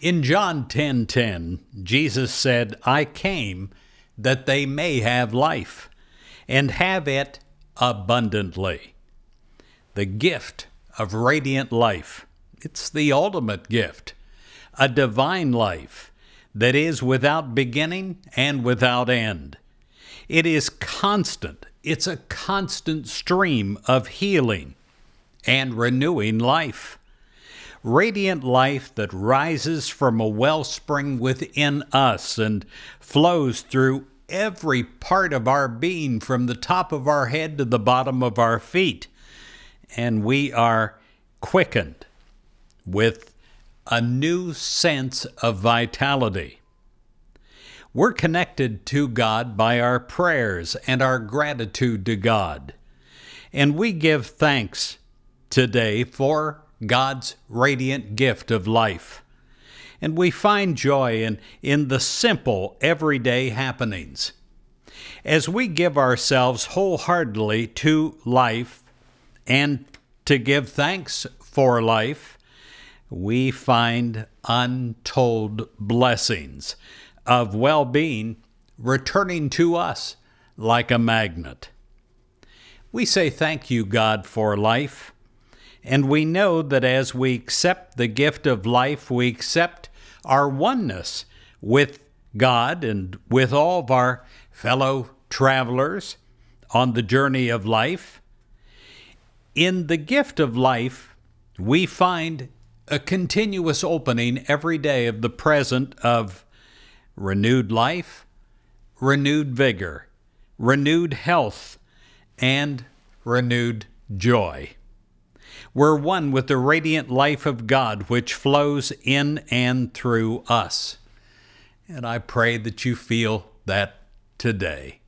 In John 10:10, 10, 10, Jesus said, "I came that they may have life and have it abundantly." The gift of radiant life. It's the ultimate gift, a divine life that is without beginning and without end. It is constant. It's a constant stream of healing and renewing life radiant life that rises from a wellspring within us and flows through every part of our being from the top of our head to the bottom of our feet. And we are quickened with a new sense of vitality. We're connected to God by our prayers and our gratitude to God. And we give thanks today for God's radiant gift of life. And we find joy in, in the simple, everyday happenings. As we give ourselves wholeheartedly to life and to give thanks for life, we find untold blessings of well being returning to us like a magnet. We say thank you, God, for life and we know that as we accept the gift of life, we accept our oneness with God and with all of our fellow travelers on the journey of life. In the gift of life, we find a continuous opening every day of the present of renewed life, renewed vigor, renewed health, and renewed joy. We're one with the radiant life of God which flows in and through us. And I pray that you feel that today.